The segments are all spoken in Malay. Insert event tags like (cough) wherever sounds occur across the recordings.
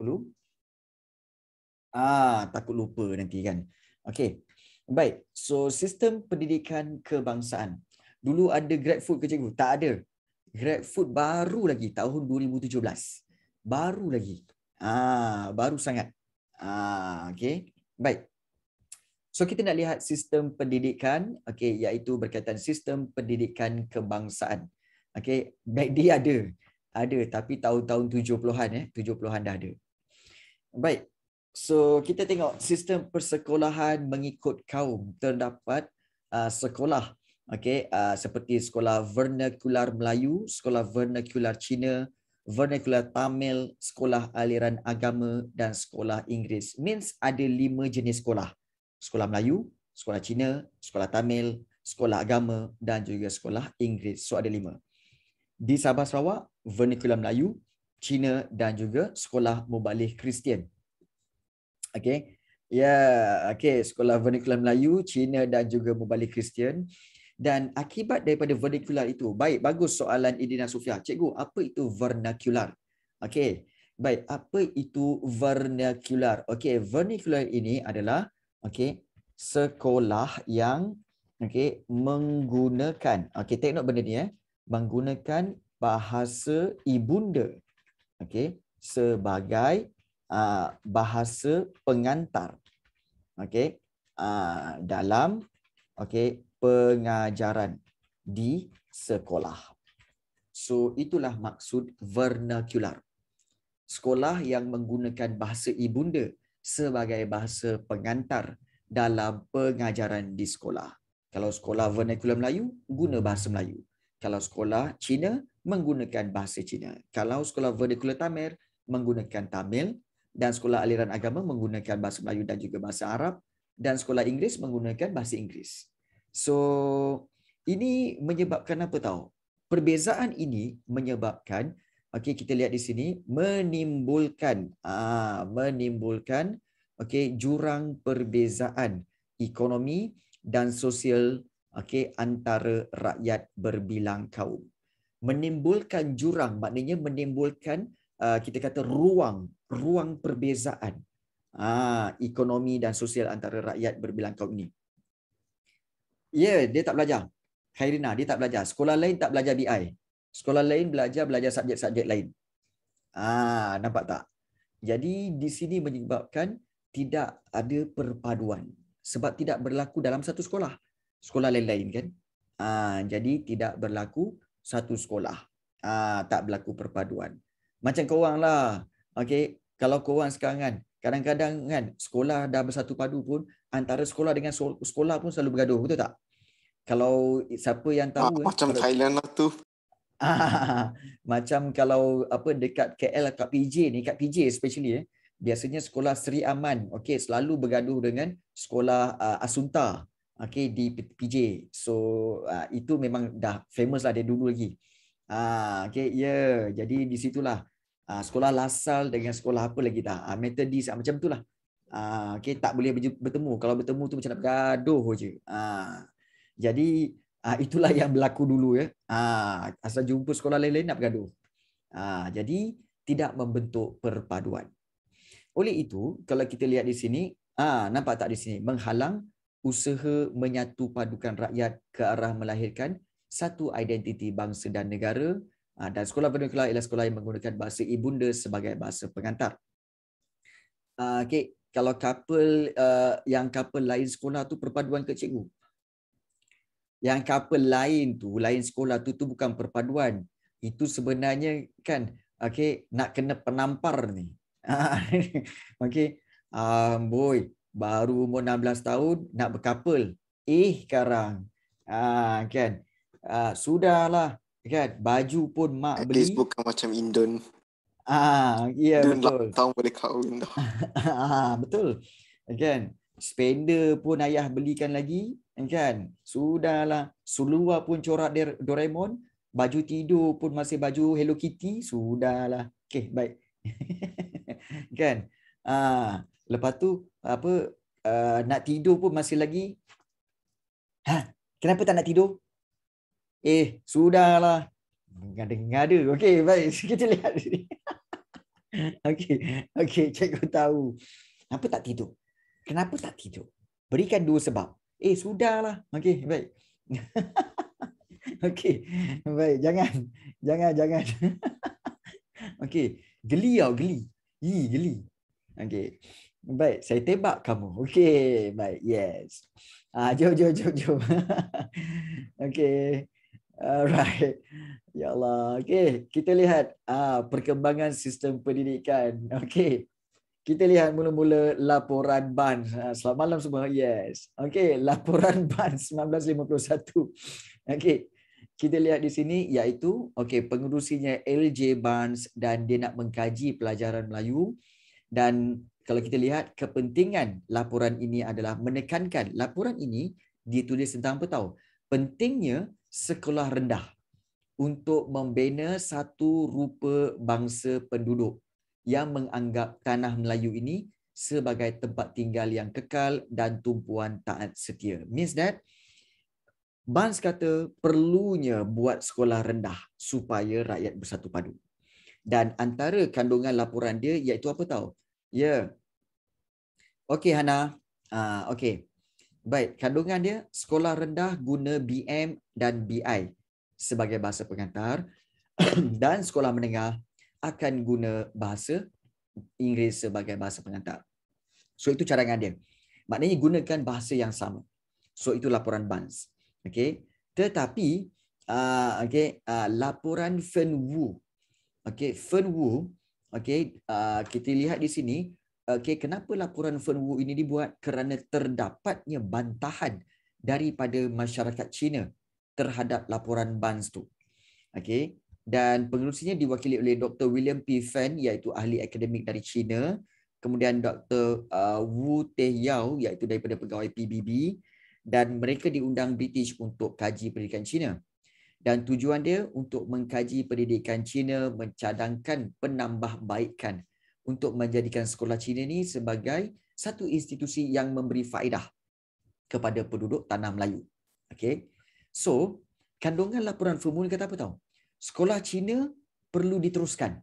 dulu. Ah, takut lupa nanti kan. Okey. Baik. So sistem pendidikan kebangsaan. Dulu ada GrabFood ke cikgu? Tak ada. Food baru lagi tahun 2017. Baru lagi. Ah, baru sangat. Ah, okey. Baik. So kita nak lihat sistem pendidikan, okey, iaitu berkaitan sistem pendidikan kebangsaan. Okey, baik dia ada. Ada tapi tahun-tahun 70-an eh, 70-an dah ada. Baik. So kita tengok sistem persekolahan mengikut kaum terdapat uh, sekolah okey uh, seperti sekolah vernakular Melayu, sekolah vernakular Cina, vernakular Tamil, sekolah aliran agama dan sekolah Inggeris. Means ada lima jenis sekolah. Sekolah Melayu, sekolah Cina, sekolah Tamil, sekolah agama dan juga sekolah Inggeris. So ada lima. Di Sabah Sarawak, vernakular Melayu, Cina dan juga sekolah mubalik Kristian. Okey. Ya, yeah. okey, sekolah vernacular Melayu, Cina dan juga mubalik Kristian. Dan akibat daripada vernacular itu, baik, bagus soalan Idina Sofia. Cikgu, apa itu vernacular? Okey, baik, apa itu vernacular? Okey, vernacular ini adalah okey, sekolah yang okey menggunakan okey tengok benda ni eh menggunakan bahasa ibunda okey sebagai uh, bahasa pengantar okey uh, dalam okey pengajaran di sekolah so itulah maksud vernacular sekolah yang menggunakan bahasa ibunda sebagai bahasa pengantar dalam pengajaran di sekolah kalau sekolah vernakular Melayu guna bahasa Melayu kalau sekolah Cina menggunakan bahasa Cina. Kalau sekolah vernacular Tamil menggunakan Tamil dan sekolah aliran agama menggunakan bahasa Melayu dan juga bahasa Arab dan sekolah Inggeris menggunakan bahasa Inggeris. So ini menyebabkan apa tahu? Perbezaan ini menyebabkan okey kita lihat di sini menimbulkan ah menimbulkan okey jurang perbezaan ekonomi dan sosial okey antara rakyat berbilang kaum menimbulkan jurang maknanya menimbulkan uh, kita kata ruang ruang perbezaan ah, ekonomi dan sosial antara rakyat berbilang kaum ini. Ya, yeah, dia tak belajar. Khairina, dia tak belajar. Sekolah lain tak belajar BI. Sekolah lain belajar belajar subjek-subjek lain. Ah, nampak tak? Jadi di sini menyebabkan tidak ada perpaduan sebab tidak berlaku dalam satu sekolah. Sekolah lain-lain kan? Ah, jadi tidak berlaku satu sekolah uh, tak berlaku perpaduan. Macam korang lah. Okay? Kalau korang sekarang kan, kadang-kadang kan sekolah dah bersatu padu pun, antara sekolah dengan sekolah pun selalu bergaduh. Betul tak? Kalau siapa yang tahu... Ah, kan, macam kalau, Thailand lah tu. (laughs) macam kalau apa dekat KL lah, atau PJ ni, kat PJ especially, eh, biasanya sekolah Seri Aman okay, selalu bergaduh dengan sekolah uh, Asunta okay di PJ so uh, itu memang dah famous lah dari dulu lagi uh, okay yeah jadi di situlah uh, sekolah lasal dengan sekolah apa lagi dah uh, Methodist uh, macam tu lah. uh, okay tak boleh bertemu kalau bertemu tu macam nak bergaduh je uh, jadi uh, itulah yang berlaku dulu ya uh, asal jumpa sekolah lain-lain nak gaduh. uh, jadi tidak membentuk perpaduan oleh itu kalau kita lihat di sini ah nampak tak di sini menghalang usaha menyatu padukan rakyat ke arah melahirkan satu identiti bangsa dan negara ah, dan sekolah vernakular ialah sekolah yang menggunakan bahasa ibunda sebagai bahasa pengantar. Ah, okay. Kalau couple uh, yang couple lain sekolah tu perpaduan ke cikgu? Yang couple lain tu, lain sekolah tu tu bukan perpaduan. Itu sebenarnya kan okay, nak kena penampar ni. (laughs) okay. Um, boy, baru umur 16 tahun nak berkapal eh sekarang ah kan ah sudahlah kan baju pun mak At beli Facebook macam Indon ha, ya, ah yeah betul tahun boleh kahwin dah (laughs) ah betul kan spender pun ayah belikan lagi kan sudahlah seluar pun corak Doraemon baju tidur pun masih baju Hello Kitty sudahlah okey baik (laughs) kan ah lepas tu apa uh, nak tidur pun masih lagi ha kenapa tak nak tidur eh sudahlah ngada-ngada okey baik (laughs) kita lihat sini (laughs) okey okey cikgu tahu kenapa tak tidur kenapa tak tidur berikan dua sebab eh sudahlah okey baik (laughs) okey baik jangan jangan jangan okey geli ah geli ye geli okey Baik, saya tebak kamu. (laughs) Okey, baik. Yes. Ah, (laughs) jom, jom, jom, jom. (laughs) Okey. Alright. Ya Allah. Okey, kita lihat ah perkembangan sistem pendidikan. Okey. Kita lihat mula-mula laporan BAN. Ah, selamat malam semua. Yes. Okey, laporan BAN 1951. Okey. Kita lihat di sini iaitu okey pengurusinya LJ Barnes dan dia nak mengkaji pelajaran Melayu dan kalau kita lihat kepentingan laporan ini adalah menekankan laporan ini ditulis tentang apa tahu pentingnya sekolah rendah untuk membina satu rupa bangsa penduduk yang menganggap tanah Melayu ini sebagai tempat tinggal yang kekal dan tumpuan taat setia. Means that Bans kata perlunya buat sekolah rendah supaya rakyat bersatu padu. Dan antara kandungan laporan dia iaitu apa tahu? Ya, yeah. Okey Hana. Uh, okey. Baik, kandungan dia sekolah rendah guna BM dan BI sebagai bahasa pengantar (clears throat) dan sekolah menengah akan guna bahasa Inggeris sebagai bahasa pengantar. So itu cadangan dia. Maknanya gunakan bahasa yang sama. So itu laporan Bans. Okey. Tetapi uh, okey, uh, laporan Fenwu, Okey, Fenwu, okey, uh, kita lihat di sini okay, kenapa laporan Fenwu ini dibuat? Kerana terdapatnya bantahan daripada masyarakat China terhadap laporan Bans tu. Okay. Dan pengurusnya diwakili oleh Dr. William P. Fan iaitu ahli akademik dari China. Kemudian Dr. Uh, Wu Teh Yao iaitu daripada pegawai PBB. Dan mereka diundang British untuk kaji pendidikan China. Dan tujuan dia untuk mengkaji pendidikan China mencadangkan penambahbaikan untuk menjadikan sekolah Cina ini sebagai satu institusi yang memberi faedah kepada penduduk tanah Melayu. Okay. So, kandungan laporan Fumun kata apa tahu? Sekolah Cina perlu diteruskan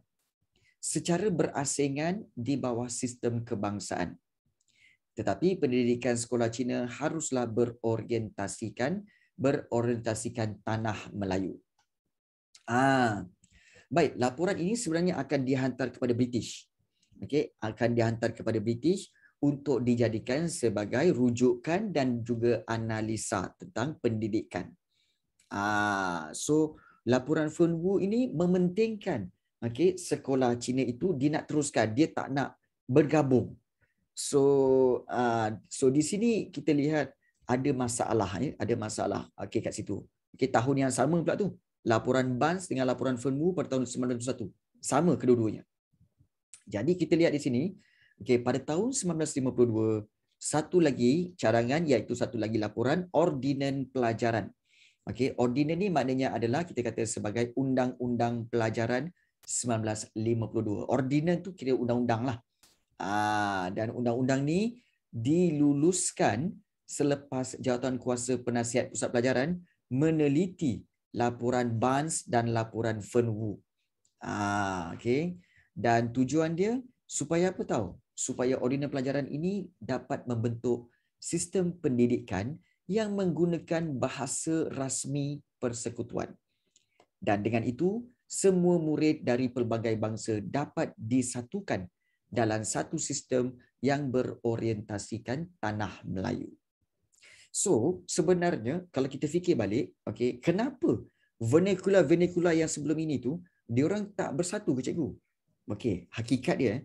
secara berasingan di bawah sistem kebangsaan. Tetapi pendidikan sekolah Cina haruslah berorientasikan berorientasikan tanah Melayu. Ah. Baik, laporan ini sebenarnya akan dihantar kepada British okey akan dihantar kepada British untuk dijadikan sebagai rujukan dan juga analisa tentang pendidikan. Ah so laporan Fun Wu ini mementingkan okey sekolah Cina itu dia nak teruskan dia tak nak bergabung. So ah so di sini kita lihat ada masalah ya ada masalah okey kat situ. Okey tahun yang sama pula tu. Laporan Bans dengan laporan Fun Wu pada tahun 1991. Sama kedua-duanya. Jadi kita lihat di sini, okay, pada tahun 1952, satu lagi cadangan iaitu satu lagi laporan Ordinan Pelajaran. Okay, Ordinan ni maknanya adalah kita kata sebagai Undang-Undang Pelajaran 1952. Ordinan tu kira undang-undang lah. Ah, dan undang-undang ni diluluskan selepas jawatan kuasa penasihat pusat pelajaran meneliti laporan Bans dan laporan Fernwu. Ah, okay dan tujuan dia supaya apa tahu supaya ordinal pelajaran ini dapat membentuk sistem pendidikan yang menggunakan bahasa rasmi persekutuan dan dengan itu semua murid dari pelbagai bangsa dapat disatukan dalam satu sistem yang berorientasikan tanah Melayu so sebenarnya kalau kita fikir balik okey kenapa vernacular-vernacular yang sebelum ini tu diorang tak bersatu ke cikgu Okey, hakikat dia eh,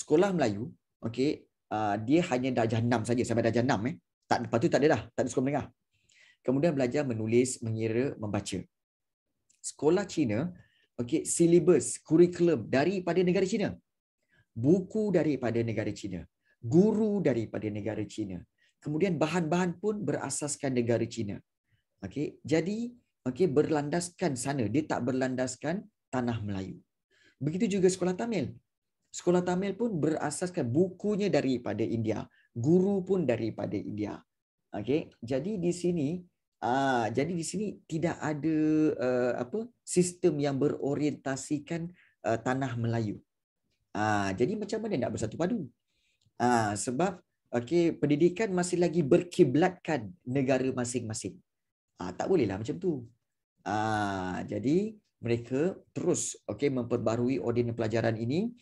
sekolah Melayu, okey, uh, dia hanya darjah 6 saja sampai darjah 6 eh. Tak lepas tu tak ada dah, tak ada sekolah menengah. Kemudian belajar menulis, mengira, membaca. Sekolah Cina, okey, syllabus, kurikulum daripada negara Cina. Buku daripada negara Cina. Guru daripada negara Cina. Kemudian bahan-bahan pun berasaskan negara Cina. Okey, jadi okey berlandaskan sana, dia tak berlandaskan tanah Melayu. Begitu juga sekolah Tamil. Sekolah Tamil pun berasaskan bukunya daripada India, guru pun daripada India. okay? jadi di sini Aa, ah, jadi di sini tidak ada uh, apa sistem yang berorientasikan uh, tanah Melayu. Aa, ah, jadi macam mana nak bersatu padu? Aa, ah, sebab okay, pendidikan masih lagi berkiblatkan negara masing-masing. tak bolehlah macam tu. Aa, jadi mereka terus okey memperbarui ordinan pelajaran ini.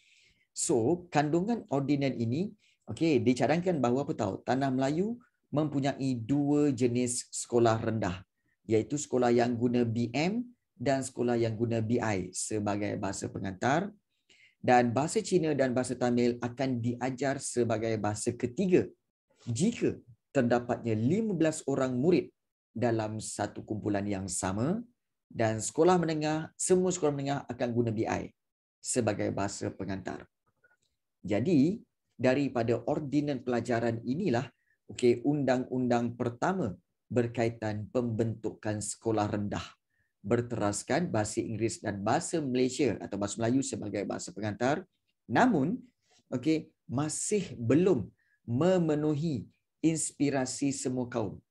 So, kandungan ordinan ini okey dicadangkan bahawa apa tahu tanah Melayu mempunyai dua jenis sekolah rendah iaitu sekolah yang guna BM dan sekolah yang guna BI sebagai bahasa pengantar dan bahasa Cina dan bahasa Tamil akan diajar sebagai bahasa ketiga jika terdapatnya 15 orang murid dalam satu kumpulan yang sama dan sekolah menengah, semua sekolah menengah akan guna BI sebagai bahasa pengantar. Jadi, daripada ordinan pelajaran inilah okey undang-undang pertama berkaitan pembentukan sekolah rendah berteraskan bahasa Inggeris dan bahasa Malaysia atau bahasa Melayu sebagai bahasa pengantar namun okey masih belum memenuhi inspirasi semua kaum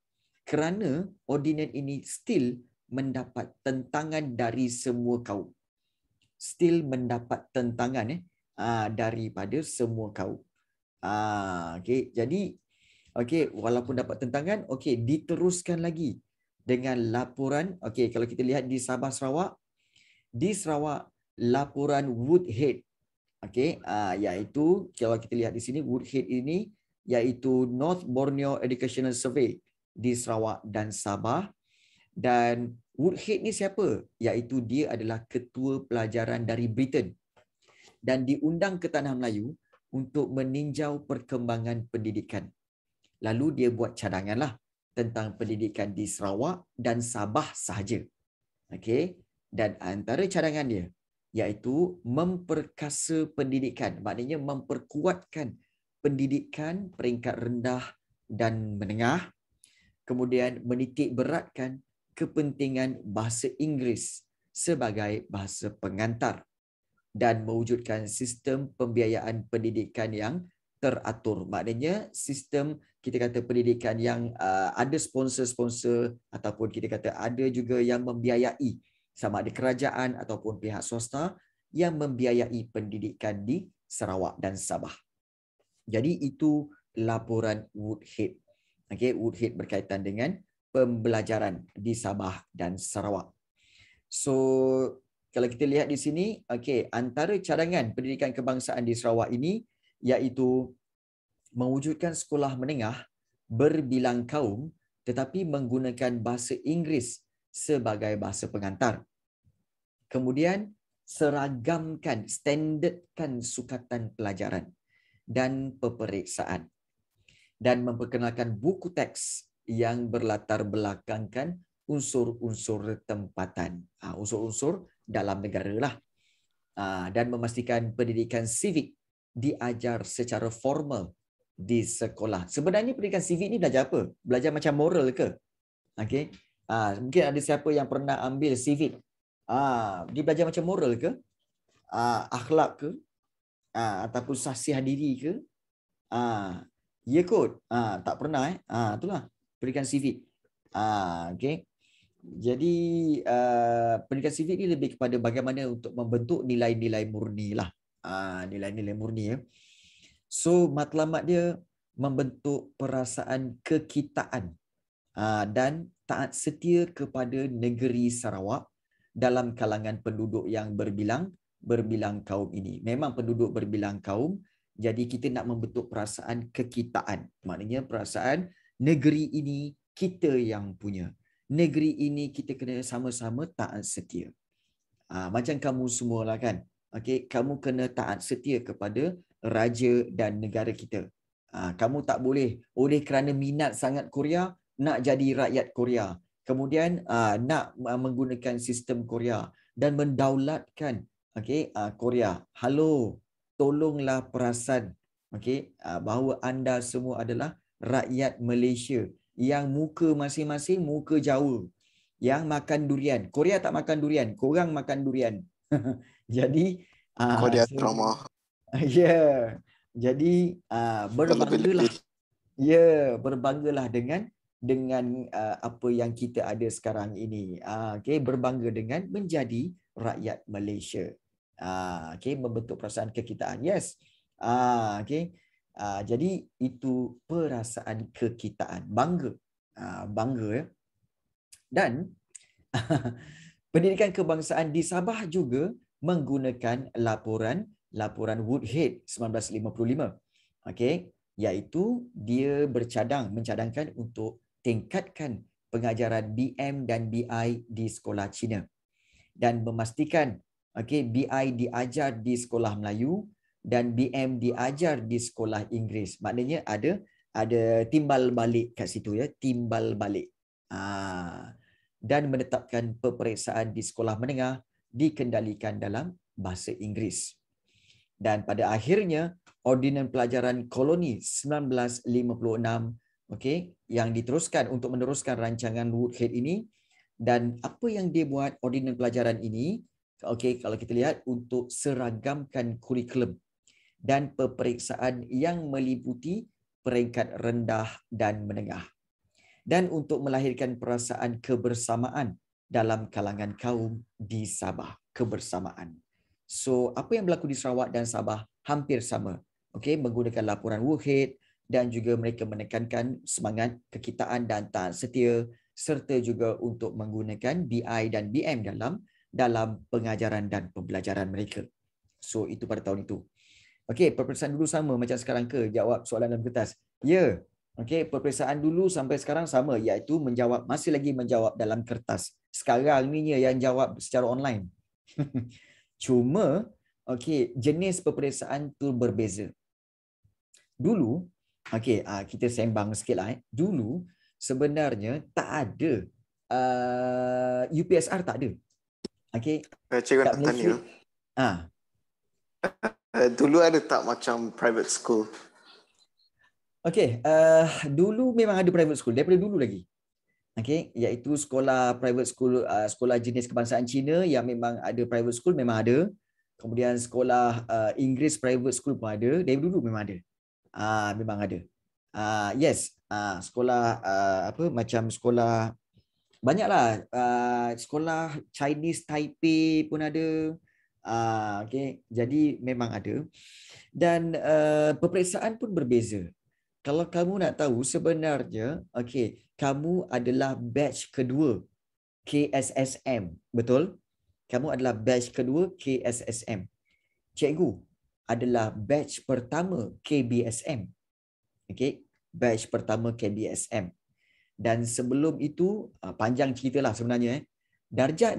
kerana ordinan ini still mendapat tentangan dari semua kaum. Still mendapat tentangan eh ah, daripada semua kaum. Ah okey jadi okey walaupun dapat tentangan okey diteruskan lagi dengan laporan okey kalau kita lihat di Sabah Sarawak di Sarawak laporan Woodhead okey ah iaitu kalau kita lihat di sini Woodhead ini iaitu North Borneo Educational Survey di Sarawak dan Sabah dan Woodhead ni siapa? Iaitu dia adalah ketua pelajaran dari Britain dan diundang ke Tanah Melayu untuk meninjau perkembangan pendidikan. Lalu dia buat cadanganlah tentang pendidikan di Sarawak dan Sabah sahaja. okay? dan antara cadangan dia iaitu memperkasa pendidikan, maknanya memperkuatkan pendidikan peringkat rendah dan menengah, kemudian menitik beratkan kepentingan bahasa Inggeris sebagai bahasa pengantar dan mewujudkan sistem pembiayaan pendidikan yang teratur. Maknanya sistem kita kata pendidikan yang uh, ada sponsor-sponsor ataupun kita kata ada juga yang membiayai sama ada kerajaan ataupun pihak swasta yang membiayai pendidikan di Sarawak dan Sabah. Jadi itu laporan Woodhead. Okey, Woodhead berkaitan dengan pembelajaran di Sabah dan Sarawak. So kalau kita lihat di sini, okey, antara cadangan pendidikan kebangsaan di Sarawak ini iaitu mewujudkan sekolah menengah berbilang kaum tetapi menggunakan bahasa Inggeris sebagai bahasa pengantar. Kemudian seragamkan, standardkan sukatan pelajaran dan peperiksaan dan memperkenalkan buku teks yang berlatar belakangkan unsur-unsur tempatan, ah, unsur-unsur dalam negara lah. Ah, dan memastikan pendidikan sivik diajar secara formal di sekolah. Sebenarnya pendidikan sivik ni belajar apa? Belajar macam moral ke? Okay. Ah, mungkin ada siapa yang pernah ambil sivik. dia belajar macam moral ke? akhlak ke? ataupun sahsiah diri ke? ya kot. tak pernah eh. itulah pendidikan civik. Ah, okay. Jadi uh, pendidikan civik ni lebih kepada bagaimana untuk membentuk nilai-nilai murni lah. Ah, nilai-nilai murni ya. So matlamat dia membentuk perasaan kekitaan uh, dan taat setia kepada negeri Sarawak dalam kalangan penduduk yang berbilang berbilang kaum ini. Memang penduduk berbilang kaum, jadi kita nak membentuk perasaan kekitaan. Maknanya perasaan negeri ini kita yang punya. Negeri ini kita kena sama-sama taat setia. Ha, macam kamu semua lah kan. Okay, kamu kena taat setia kepada raja dan negara kita. Ha, kamu tak boleh oleh kerana minat sangat Korea nak jadi rakyat Korea. Kemudian ha, nak menggunakan sistem Korea dan mendaulatkan okay, ha, Korea. Halo, tolonglah perasan okay, ha, bahawa anda semua adalah rakyat Malaysia yang muka masing-masing muka jauh yang makan durian. Korea tak makan durian, korang makan durian. (laughs) Jadi ah, Korea so, trauma. (laughs) Ya. Yeah. Jadi uh, berbanggalah. Ya, yeah, berbanggalah dengan dengan uh, apa yang kita ada sekarang ini. Uh, okay, berbangga dengan menjadi rakyat Malaysia. Uh, okay, membentuk perasaan kekitaan. Yes. Uh, okay. Uh, jadi itu perasaan kekitaan, bangga, uh, bangga ya. Dan (laughs) pendidikan kebangsaan di Sabah juga menggunakan laporan laporan Woodhead 1955. Okey, iaitu dia bercadang mencadangkan untuk tingkatkan pengajaran BM dan BI di sekolah Cina dan memastikan okey BI diajar di sekolah Melayu dan BM diajar di sekolah Inggeris. Maknanya ada ada timbal balik kat situ ya, timbal balik. Aa, ah. dan menetapkan peperiksaan di sekolah menengah dikendalikan dalam bahasa Inggeris. Dan pada akhirnya Ordinan Pelajaran Koloni 1956 okey yang diteruskan untuk meneruskan rancangan Woodhead ini dan apa yang dia buat Ordinan Pelajaran ini okey kalau kita lihat untuk seragamkan kurikulum dan peperiksaan yang meliputi peringkat rendah dan menengah dan untuk melahirkan perasaan kebersamaan dalam kalangan kaum di Sabah kebersamaan so apa yang berlaku di Sarawak dan Sabah hampir sama Okay, menggunakan laporan Wuhid dan juga mereka menekankan semangat kekitaan dan taat setia serta juga untuk menggunakan BI dan BM dalam dalam pengajaran dan pembelajaran mereka. So itu pada tahun itu. Okey, peperiksaan dulu sama macam sekarang ke jawab soalan dalam kertas? Ya. Okey, peperiksaan dulu sampai sekarang sama iaitu menjawab masih lagi menjawab dalam kertas. Sekarang ni yang jawab secara online. (laughs) Cuma okey, jenis peperiksaan tu berbeza. Dulu, okey, ah, kita sembang sikit lah, Eh. Dulu, sebenarnya tak ada uh, ah, UPSR tak ada. Okey. Eh, cikgu nak tanya. Ah. Eh, dulu ada tak macam private school? Okay, uh, dulu memang ada private school daripada dulu lagi. okay? iaitu sekolah private school uh, sekolah jenis kebangsaan Cina yang memang ada private school memang ada. Kemudian sekolah uh, Inggeris private school pun ada, dari dulu memang ada. Ah uh, memang ada. Ah uh, yes, uh, sekolah uh, apa macam sekolah banyaklah uh, sekolah Chinese Taipei pun ada. Ah, okay. Jadi memang ada. Dan uh, peperiksaan pun berbeza. Kalau kamu nak tahu sebenarnya, okay, kamu adalah batch kedua KSSM. Betul? Kamu adalah batch kedua KSSM. Cikgu adalah batch pertama KBSM. Okay? Batch pertama KBSM. Dan sebelum itu, ah, panjang cerita lah sebenarnya. Eh. Darjah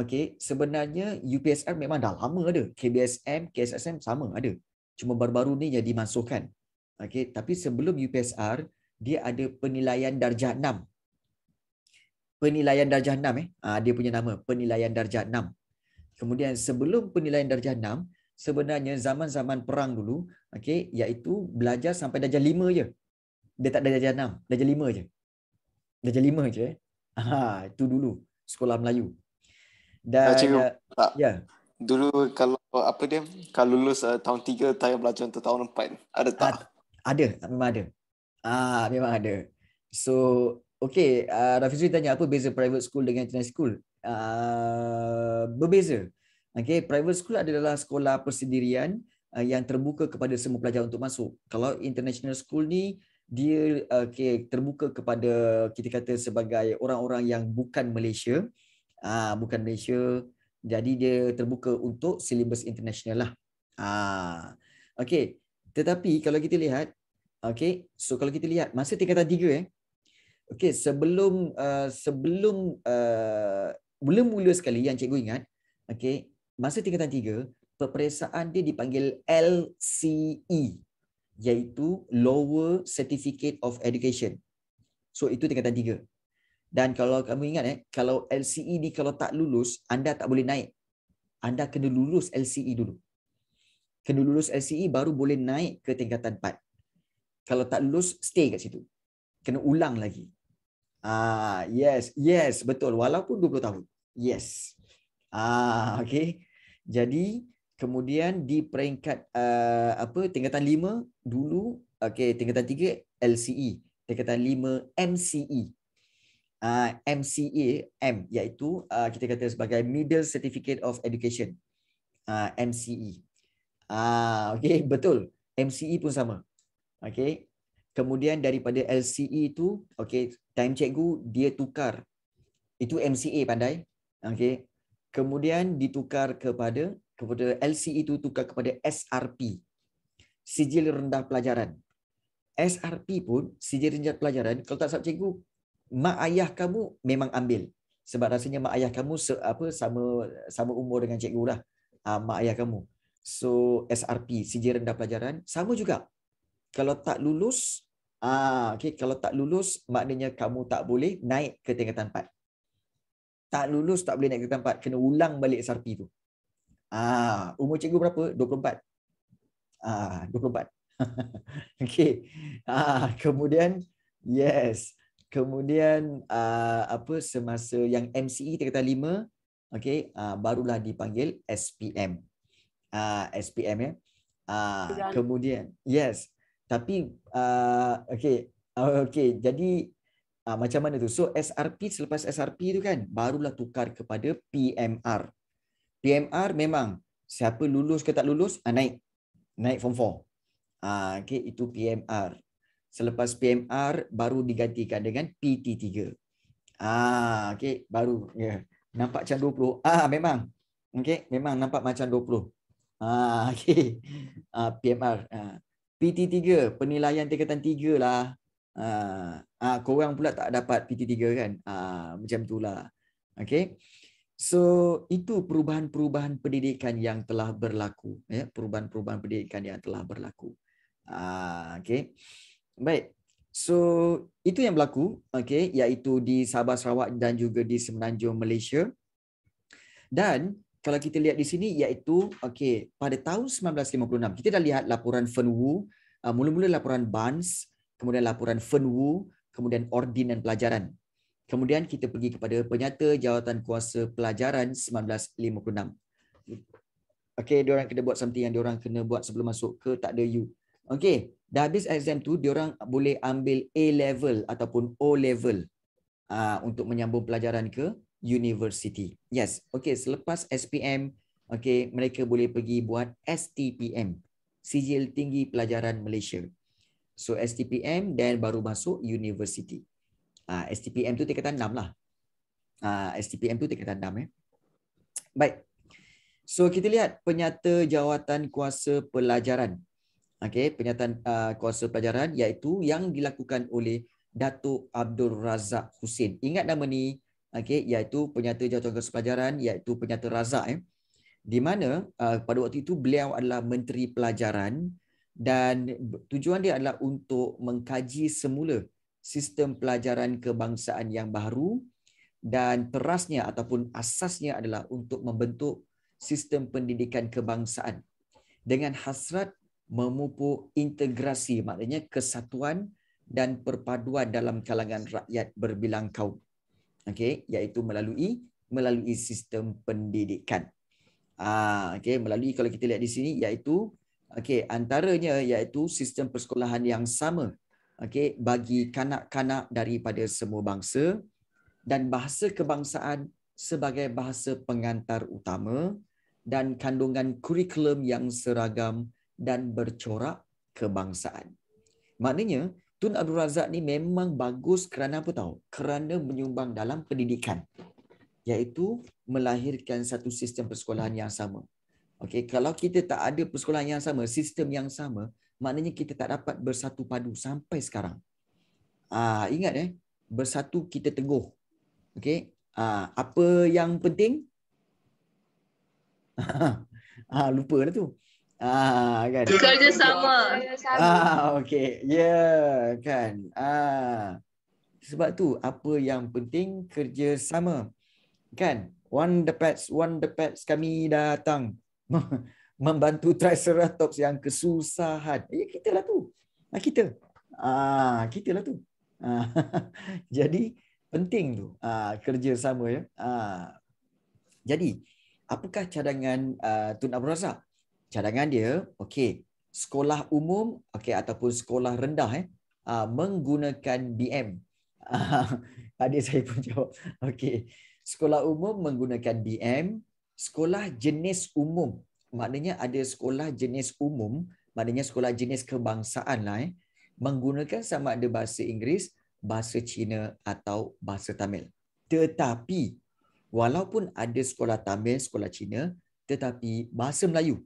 Okey, sebenarnya UPSR memang dah lama ada. KBSM, KSSM sama ada. Cuma baru-baru ni yang dimasukkan. Okey, tapi sebelum UPSR, dia ada penilaian darjah 6. Penilaian darjah 6 eh. Ah, dia punya nama, penilaian darjah 6. Kemudian sebelum penilaian darjah 6, sebenarnya zaman-zaman perang dulu, okey, iaitu belajar sampai darjah 5 je. Dia tak ada darjah 6, darjah 5 je. Darjah 5 je eh. Ha, itu dulu sekolah Melayu. Dan uh, uh, tak. Yeah. Dulu kalau apa dia kalau lulus uh, tahun 3 tayar belajar untuk tahun 4 ada tak? Uh, ada, memang ada. Ah uh, memang ada. So okay, uh, Rafizri tanya apa beza private school dengan international school? Uh, berbeza. Okay, private school adalah sekolah persendirian uh, yang terbuka kepada semua pelajar untuk masuk. Kalau international school ni dia okay, terbuka kepada kita kata sebagai orang-orang yang bukan Malaysia. Ah uh, bukan Malaysia. Jadi dia terbuka untuk syllabus international lah. Ah uh, okey. Tetapi kalau kita lihat okey, so kalau kita lihat masa tingkatan 3 eh. Okey, sebelum uh, sebelum uh, ah, belum mula sekali yang cikgu ingat, okey, masa tingkatan tiga peperiksaan dia dipanggil LCE iaitu Lower Certificate of Education. So itu tingkatan dan kalau kamu ingat eh, kalau LCE ni kalau tak lulus, anda tak boleh naik. Anda kena lulus LCE dulu. Kena lulus LCE baru boleh naik ke tingkatan 4. Kalau tak lulus, stay kat situ. Kena ulang lagi. Ah, yes, yes, betul. Walaupun 20 tahun. Yes. Ah, okey. Jadi kemudian di peringkat uh, apa tingkatan 5 dulu okey tingkatan 3 LCE tingkatan 5 MCE uh, MCA M iaitu uh, kita kata sebagai Middle Certificate of Education uh, MCE. Ah uh, okey (laughs) betul. MCE pun sama. Okay Kemudian daripada LCE tu okay time cikgu dia tukar itu MCA pandai. Okay Kemudian ditukar kepada kepada LCE itu tukar kepada SRP. Sijil rendah pelajaran. SRP pun sijil rendah pelajaran kalau tak salah cikgu mak ayah kamu memang ambil sebab rasanya mak ayah kamu se, apa sama sama umur dengan cikgu lah uh, mak ayah kamu so SRP CJ rendah pelajaran sama juga kalau tak lulus ah okay, kalau tak lulus maknanya kamu tak boleh naik ke tingkatan 4 tak lulus tak boleh naik ke tempat kena ulang balik SRP tu. Ah, umur cikgu berapa? 24. Ah, 24. (laughs) okay Ah, kemudian yes. Kemudian uh, apa semasa yang MCE tingkatan 5, okey, uh, barulah dipanggil SPM. Uh, SPM ya. Uh, kemudian yes. Tapi uh, okey, uh, okey, jadi uh, macam mana tu? So SRP selepas SRP tu kan barulah tukar kepada PMR. PMR memang siapa lulus ke tak lulus uh, naik naik form 4. Ah uh, okey itu PMR selepas PMR baru digantikan dengan PT3. Ah, okey, baru ya. Yeah. Nampak macam 20. Ah, memang. Okey, memang nampak macam 20. Ah, (laughs) okey. Ah, PMR. Ah. PT3, penilaian tingkatan 3 lah. Ah, ah, korang pula tak dapat PT3 kan? Ah, macam itulah. Okey. So, itu perubahan-perubahan pendidikan yang telah berlaku. Ya, perubahan-perubahan pendidikan yang telah berlaku. Ah, okey. Baik. So itu yang berlaku, okey, iaitu di Sabah Sarawak dan juga di Semenanjung Malaysia. Dan kalau kita lihat di sini iaitu okey, pada tahun 1956 kita dah lihat laporan Fenwu, uh, mula-mula laporan Bans, kemudian laporan Fenwu, kemudian Ordin dan Pelajaran. Kemudian kita pergi kepada penyata jawatan kuasa pelajaran 1956. Okey, orang kena buat something yang diorang kena buat sebelum masuk ke tak ada you. Okey, dah habis exam tu dia orang boleh ambil A level ataupun O level uh, untuk menyambung pelajaran ke university. Yes. okay. selepas SPM, okay, mereka boleh pergi buat STPM, Sijil Tinggi Pelajaran Malaysia. So STPM dan baru masuk university. Uh, ah, STPM tu tingkatan enam lah. Uh, ah, STPM tu tingkatan 6 eh. Baik. So kita lihat penyata jawatan kuasa pelajaran okey pernyataan uh, kuasa pelajaran iaitu yang dilakukan oleh Datuk Abdul Razak Hussein. Ingat nama ni okey iaitu penyata jawatan kuasa pelajaran iaitu penyata Razak eh. Di mana uh, pada waktu itu beliau adalah menteri pelajaran dan tujuan dia adalah untuk mengkaji semula sistem pelajaran kebangsaan yang baru dan terasnya ataupun asasnya adalah untuk membentuk sistem pendidikan kebangsaan dengan hasrat memupuk integrasi maknanya kesatuan dan perpaduan dalam kalangan rakyat berbilang kaum. Okey, iaitu melalui melalui sistem pendidikan. Ah, okey, melalui kalau kita lihat di sini iaitu okey, antaranya iaitu sistem persekolahan yang sama. Okey, bagi kanak-kanak daripada semua bangsa dan bahasa kebangsaan sebagai bahasa pengantar utama dan kandungan kurikulum yang seragam dan bercorak kebangsaan. Maknanya, Tun Abdul Razak ni memang bagus kerana apa tahu? Kerana menyumbang dalam pendidikan. Iaitu melahirkan satu sistem persekolahan yang sama. Okay, kalau kita tak ada persekolahan yang sama, sistem yang sama, maknanya kita tak dapat bersatu padu sampai sekarang. Ah, ingat eh, bersatu kita teguh. Okay, ah, apa yang penting? (laughs) ah, lupa lah tu. Ah kan. Kerja sama. Ah okey. Ya yeah, kan. Ah sebab tu apa yang penting kerja sama. Kan? One the pets, one the pets kami datang (laughs) membantu triceratops yang kesusahan. Ya kita lah tu. Ah kita. Ah kita lah tu. Ah, (laughs) jadi penting tu ah kerja sama ya. Ah. Jadi apakah cadangan uh, Tun Abdul Razak? cadangan dia okey sekolah umum okey ataupun sekolah rendah eh uh, menggunakan BM tadi ah, (laughs) saya pun jawab okey sekolah umum menggunakan BM sekolah jenis umum maknanya ada sekolah jenis umum maknanya sekolah jenis kebangsaan lah eh menggunakan sama ada bahasa Inggeris bahasa Cina atau bahasa Tamil tetapi walaupun ada sekolah Tamil sekolah Cina tetapi bahasa Melayu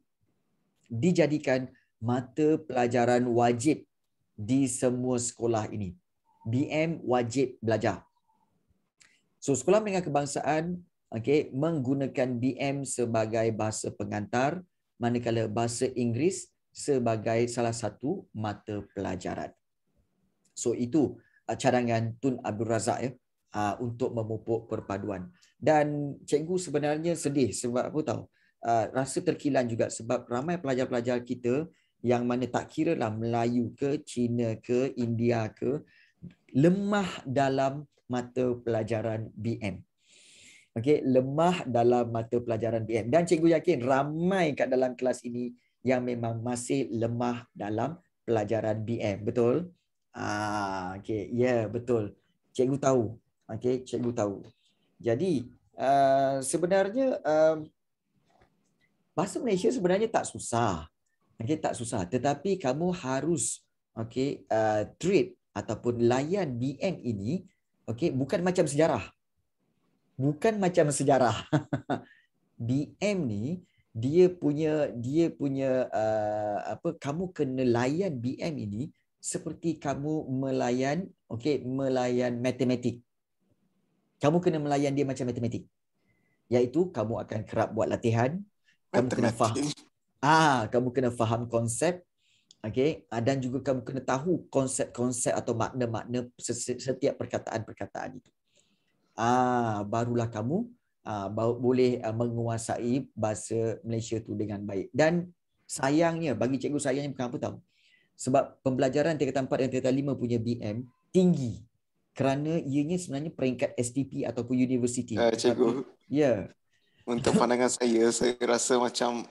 dijadikan mata pelajaran wajib di semua sekolah ini. BM wajib belajar. So sekolah menengah kebangsaan okey menggunakan BM sebagai bahasa pengantar manakala bahasa Inggeris sebagai salah satu mata pelajaran. So itu uh, cadangan Tun Abdul Razak ya uh, untuk memupuk perpaduan. Dan cikgu sebenarnya sedih sebab apa tahu? Uh, rasa terkilan juga sebab ramai pelajar-pelajar kita yang mana tak kira lah Melayu ke, Cina ke, India ke, lemah dalam mata pelajaran BM. Okey, lemah dalam mata pelajaran BM. Dan cikgu yakin ramai kat dalam kelas ini yang memang masih lemah dalam pelajaran BM. Betul? Ah, okey. Ya, yeah, betul. Cikgu tahu. Okey, cikgu tahu. Jadi, uh, sebenarnya uh, bahasa Malaysia sebenarnya tak susah. Okey, tak susah. Tetapi kamu harus okey, uh, treat ataupun layan BN ini okey, bukan macam sejarah. Bukan macam sejarah. (laughs) BM ni dia punya dia punya uh, apa kamu kena layan BM ini seperti kamu melayan okey melayan matematik kamu kena melayan dia macam matematik iaitu kamu akan kerap buat latihan kamu kena faham. Ah, kamu kena faham konsep. Okey, ah, dan juga kamu kena tahu konsep-konsep atau makna-makna setiap perkataan-perkataan itu. Ah, barulah kamu ah, boleh ah, menguasai bahasa Malaysia itu dengan baik. Dan sayangnya bagi cikgu saya, bukan apa tahu. Sebab pembelajaran tingkat 4 dan tingkat 5 punya BM tinggi kerana ianya sebenarnya peringkat STP ataupun university. Uh, eh, cikgu. Ya. Yeah. Untuk (laughs) pandangan saya, saya rasa macam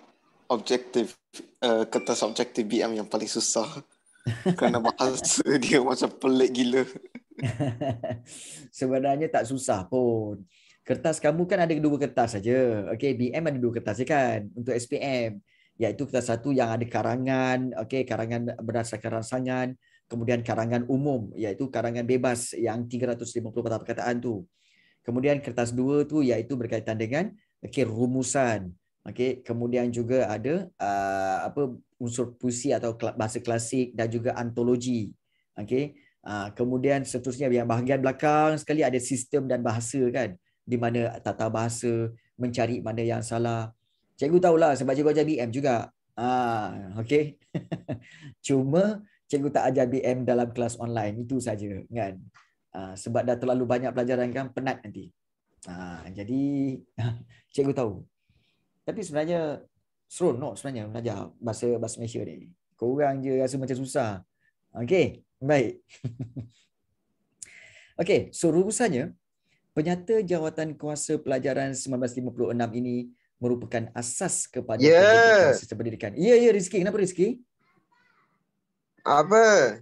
objektif, uh, kertas objektif BM yang paling susah. (laughs) Kerana bahasa dia macam pelik gila. (laughs) Sebenarnya tak susah pun. Kertas kamu kan ada dua kertas saja. Okay, BM ada dua kertas kan untuk SPM. Iaitu kertas satu yang ada karangan, okay, karangan berdasarkan rangsangan. Kemudian karangan umum, iaitu karangan bebas yang 350 kata perkataan tu. Kemudian kertas dua tu iaitu berkaitan dengan okey rumusan okey kemudian juga ada uh, apa unsur puisi atau bahasa klasik dan juga antologi okey uh, kemudian seterusnya yang bahagian belakang sekali ada sistem dan bahasa kan di mana tata bahasa mencari mana yang salah cikgu tahulah sebab cikgu ajar BM juga ah okey (laughs) cuma cikgu tak ajar BM dalam kelas online itu saja kan uh, sebab dah terlalu banyak pelajaran kan penat nanti Ha, jadi (laughs) cikgu tahu. Tapi sebenarnya seronok sebenarnya belajar bahasa bahasa Malaysia ni. Korang je rasa macam susah. Okey, baik. (laughs) Okey, so rumusannya penyata jawatan kuasa pelajaran 1956 ini merupakan asas kepada yeah. kuasa kuasa pendidikan. Ya, yeah, ya, yeah, Rizky. Kenapa Rizky? Apa?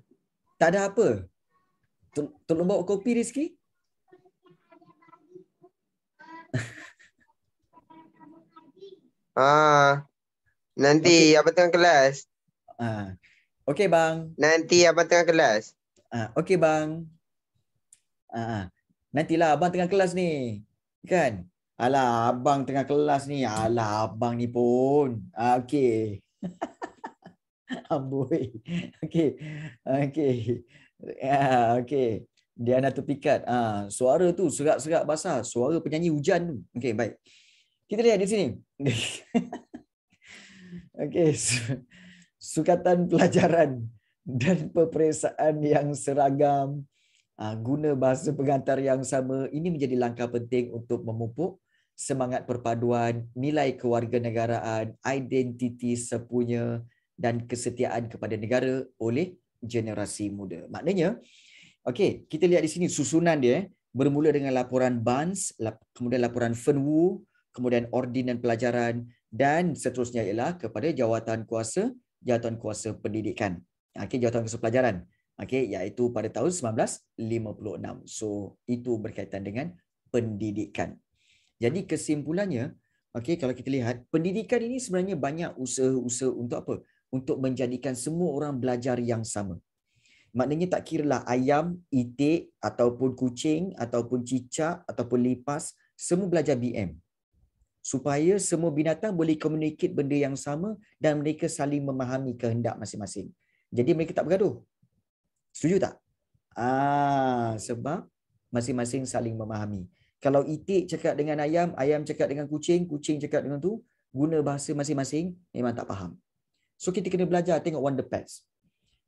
Tak ada apa. Tolong bawa kopi, Rizky. Ah, nanti okay. apa tengah kelas? Ah, okay bang. Nanti apa tengah kelas? Ah, okay bang. Ah, nanti lah abang tengah kelas ni, kan? Alah, abang tengah kelas ni. Alah, abang ni pun. Ah, okay. (laughs) Amboi. okay. Okay. Ah, okay. Diana terpikat. Ah, ha, suara tu serak-serak basah. Suara penyanyi hujan tu. Okey, baik. Kita lihat di sini. (laughs) Okey. Sukatan pelajaran dan peperiksaan yang seragam ha, guna bahasa pengantar yang sama ini menjadi langkah penting untuk memupuk semangat perpaduan nilai kewarganegaraan identiti sepunya dan kesetiaan kepada negara oleh generasi muda maknanya Okey, kita lihat di sini susunan dia eh. bermula dengan laporan Bans, kemudian laporan Fenwu, kemudian Ordin dan Pelajaran dan seterusnya ialah kepada jawatan kuasa jawatan kuasa pendidikan. Okey, jawatan kuasa pelajaran. Okey, iaitu pada tahun 1956. So, itu berkaitan dengan pendidikan. Jadi kesimpulannya, okey kalau kita lihat pendidikan ini sebenarnya banyak usaha-usaha untuk apa? Untuk menjadikan semua orang belajar yang sama. Maknanya tak kira lah ayam, itik, ataupun kucing, ataupun cicak, ataupun lipas, semua belajar BM. Supaya semua binatang boleh komunikasi benda yang sama dan mereka saling memahami kehendak masing-masing. Jadi mereka tak bergaduh. Setuju tak? Ah, sebab masing-masing saling memahami. Kalau itik cakap dengan ayam, ayam cakap dengan kucing, kucing cakap dengan tu, guna bahasa masing-masing, memang tak faham. So kita kena belajar tengok Wonder pets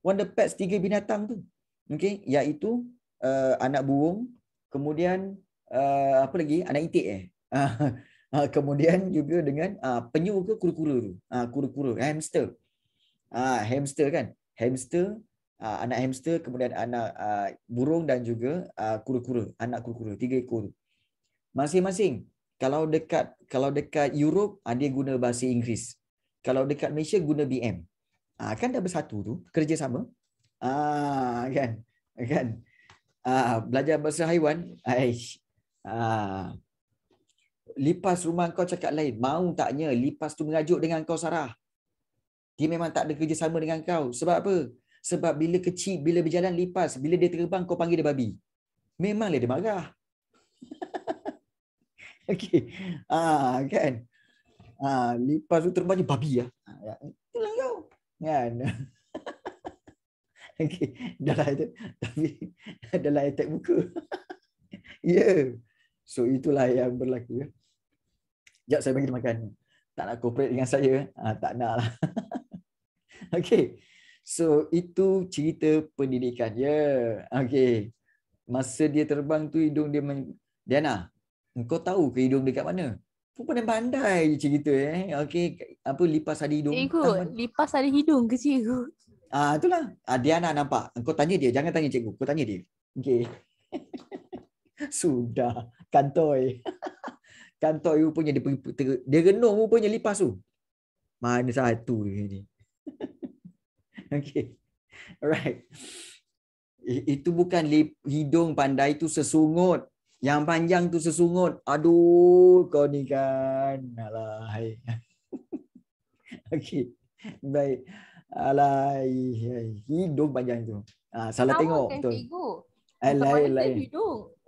wonder pets tiga binatang tu. Okey, iaitu uh, anak burung, kemudian uh, apa lagi? Anak itik eh. Uh, (laughs) uh, kemudian juga dengan uh, penyu ke kura-kura tu. Uh, kura-kura, kan? hamster. Uh, hamster kan? Hamster, uh, anak hamster, kemudian anak uh, burung dan juga uh, kura-kura, anak kura-kura, tiga ekor. Masing-masing kalau dekat kalau dekat Europe ada guna bahasa Inggeris. Kalau dekat Malaysia guna BM. Ah kan dah bersatu tu, kerja sama. Ah kan. Kan. Ah belajar bahasa haiwan. Aish. Ah lipas rumah kau cakap lain. Mau taknya lipas tu mengajuk dengan kau Sarah. Dia memang tak ada sama dengan kau. Sebab apa? Sebab bila kecil, bila berjalan lipas, bila dia terbang kau panggil dia babi. Memanglah dia marah. (laughs) Okey. Ah kan. Ah lipas tu terbang babi ya. Ah, ya kan (laughs) okey dalam itu. tapi adalah attack muka ya yeah. so itulah yang berlaku ya jap saya bagi makan tak nak cooperate dengan saya ha, tak nak lah (laughs) okey so itu cerita pendidikan ya yeah. okey masa dia terbang tu hidung dia men... Diana engkau tahu ke hidung dekat mana Perempuan yang bandai je cerita eh. Okey, apa lipas ada hidung? Cikgu, eh, lipas ada hidung ke cikgu? Ah, itulah. Ah, Diana nampak. Kau tanya dia, jangan tanya cikgu. Kau tanya dia. Okey. (laughs) Sudah kantoi. (laughs) kantoi punya dia pergi ter- dia renung rupanya lipas tu. Mana satu ni. (laughs) Okey. Alright. itu bukan lip, hidung pandai itu sesungut. Yang panjang tu sesungut. Aduh, kau ni kan. Alah, hai. (laughs) Okey. Baik. Alah, hai. Hidung panjang tu. Ah, salah Kawan tengok. Kan betul. Cikgu. Eh, alah, alah.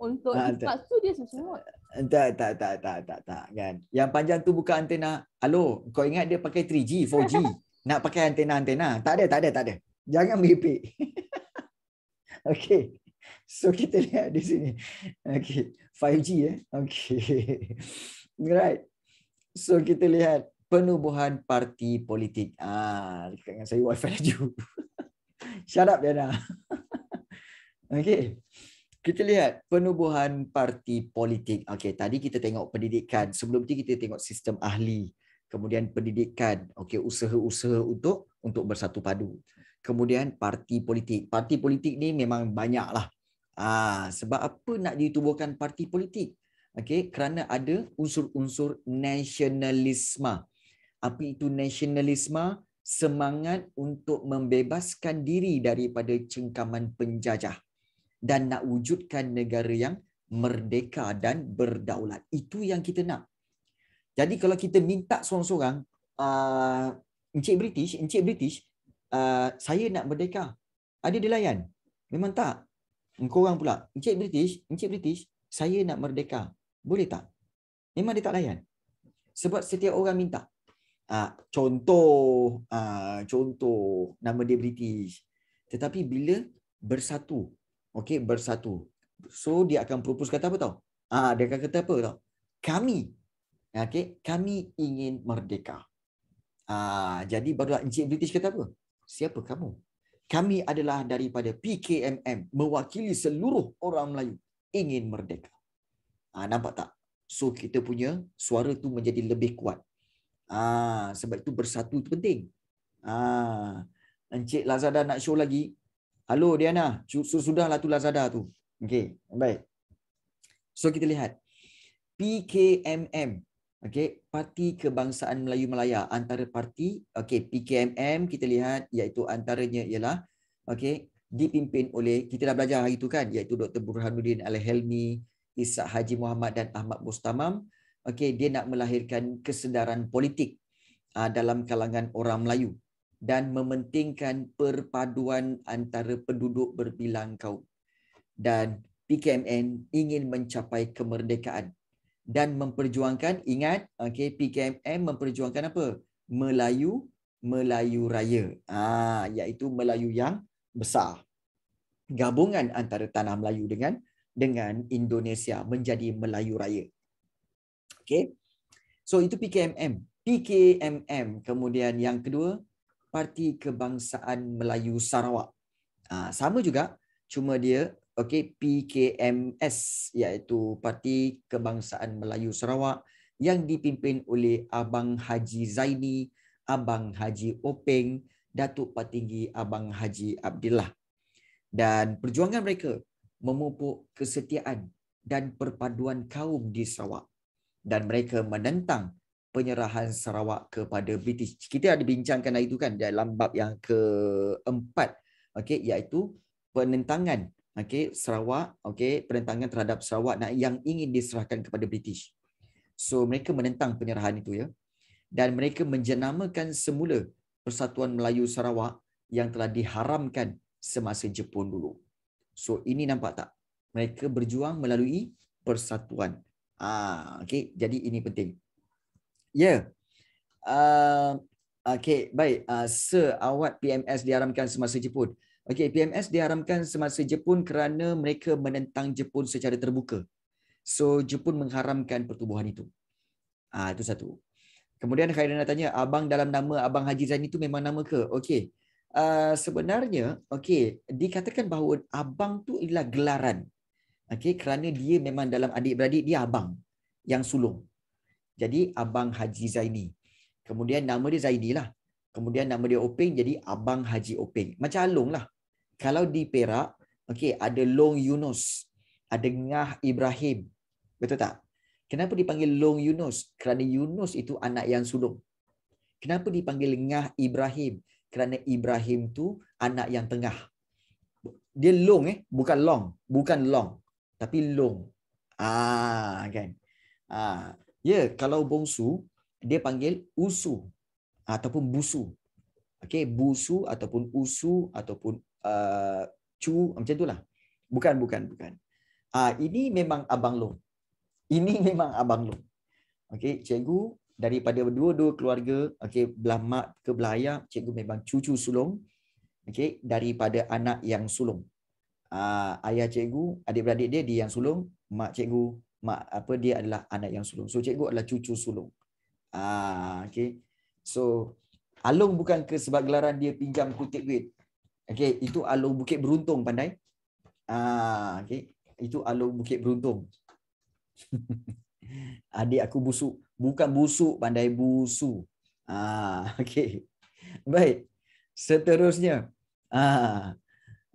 untuk ah, tak. tu dia sesungut. Tak, tak, tak, tak, tak, tak, kan. Yang panjang tu bukan antena. Alo, kau ingat dia pakai 3G, 4G? (laughs) Nak pakai antena-antena? Tak ada, tak ada, tak ada. Jangan meripik. (laughs) Okey. (laughs) So kita lihat di sini. Okay. 5G ya. Eh? Okay. (laughs) Right. So kita lihat penubuhan parti politik. Ah, dekat dengan saya wifi laju. (laughs) Shut up Diana. Okay. Kita lihat penubuhan parti politik. Okay, tadi kita tengok pendidikan. Sebelum tu kita tengok sistem ahli. Kemudian pendidikan. Okay, usaha-usaha untuk untuk bersatu padu. Kemudian parti politik. Parti politik ni memang banyaklah. Ah, sebab apa nak ditubuhkan parti politik? Okey, kerana ada unsur-unsur nasionalisme. Apa itu nasionalisme? Semangat untuk membebaskan diri daripada cengkaman penjajah dan nak wujudkan negara yang merdeka dan berdaulat. Itu yang kita nak. Jadi kalau kita minta seorang-seorang, uh, Encik British, Encik British, uh, saya nak merdeka. Ada dilayan? Memang tak. Engkau orang pula, Encik British, Encik British, saya nak merdeka. Boleh tak? Memang dia tak layan. Sebab setiap orang minta. Ah, contoh, ah, contoh nama dia British. Tetapi bila bersatu, okey bersatu. So dia akan propose kata apa tau? Ah, dia akan kata apa tau? Kami. Okey, kami ingin merdeka. Ah, jadi baru Encik British kata apa? Siapa kamu? kami adalah daripada PKMM mewakili seluruh orang Melayu ingin merdeka. Ha, nampak tak? So kita punya suara tu menjadi lebih kuat. Ha, sebab itu bersatu itu penting. Ha, Encik Lazada nak show lagi. Halo Diana, sudah lah tu Lazada tu. Okey, baik. So kita lihat. PKMM Okey, Parti Kebangsaan Melayu Melaya antara parti okey PKMM kita lihat iaitu antaranya ialah okey dipimpin oleh kita dah belajar hari itu kan iaitu Dr Burhanuddin Al Helmi, Isa Haji Muhammad dan Ahmad Mustamam. Okey, dia nak melahirkan kesedaran politik uh, dalam kalangan orang Melayu dan mementingkan perpaduan antara penduduk berbilang kaum. Dan PKMN ingin mencapai kemerdekaan dan memperjuangkan ingat okey PKMM memperjuangkan apa Melayu Melayu Raya ah iaitu Melayu yang besar gabungan antara tanah Melayu dengan dengan Indonesia menjadi Melayu Raya okey so itu PKMM PKMM kemudian yang kedua Parti Kebangsaan Melayu Sarawak ah sama juga cuma dia okey PKMS iaitu Parti Kebangsaan Melayu Sarawak yang dipimpin oleh Abang Haji Zaini, Abang Haji Openg, Datuk Patinggi Abang Haji Abdullah, Dan perjuangan mereka memupuk kesetiaan dan perpaduan kaum di Sarawak dan mereka menentang penyerahan Sarawak kepada British. Kita ada bincangkan hari itu kan dalam bab yang keempat okey iaitu penentangan okey Sarawak okey penentangan terhadap Sarawak yang ingin diserahkan kepada British. So mereka menentang penyerahan itu ya. Dan mereka menjenamakan semula Persatuan Melayu Sarawak yang telah diharamkan semasa Jepun dulu. So ini nampak tak? Mereka berjuang melalui persatuan. Ah, okey, jadi ini penting. Ya. Yeah. Uh, okey, baik. Uh, Sir, awak PMS diharamkan semasa Jepun. Okey, PMS diharamkan semasa Jepun kerana mereka menentang Jepun secara terbuka. So, Jepun mengharamkan pertubuhan itu. Ah, ha, itu satu. Kemudian Khairina tanya, abang dalam nama abang Haji Zaini itu memang nama ke? Okey. Uh, sebenarnya, okey, dikatakan bahawa abang tu ialah gelaran. Okey, kerana dia memang dalam adik-beradik dia abang yang sulung. Jadi abang Haji Zaini. Kemudian nama dia Zaini lah. Kemudian nama dia Oping jadi Abang Haji Oping. Macam Along lah kalau di Perak, okey, ada Long Yunus, ada Ngah Ibrahim. Betul tak? Kenapa dipanggil Long Yunus? Kerana Yunus itu anak yang sulung. Kenapa dipanggil Ngah Ibrahim? Kerana Ibrahim tu anak yang tengah. Dia long eh, bukan long, bukan long, tapi long. Ah, kan. Ah, ya, yeah, kalau bongsu dia panggil usu ataupun busu. Okey, busu ataupun usu ataupun Uh, cu macam itulah. Bukan bukan bukan. Ah ini memang abang Long. Ini (laughs) memang abang Long. Okey, cikgu daripada dua-dua keluarga, okey, belah mak ke belah ayah, cikgu memang cucu sulung. Okey, daripada anak yang sulung. Uh, ayah cikgu, adik-beradik dia dia yang sulung, mak cikgu, mak apa dia adalah anak yang sulung. So cikgu adalah cucu sulung. Ah uh, okey. So Along bukan ke sebab gelaran dia pinjam kutip duit. Okey, itu alur Bukit Beruntung pandai. Ah, okey. Itu alur Bukit Beruntung. (laughs) Adik aku busuk, bukan busuk pandai busu. Ah, (laughs) okey. Baik. Seterusnya. Ah.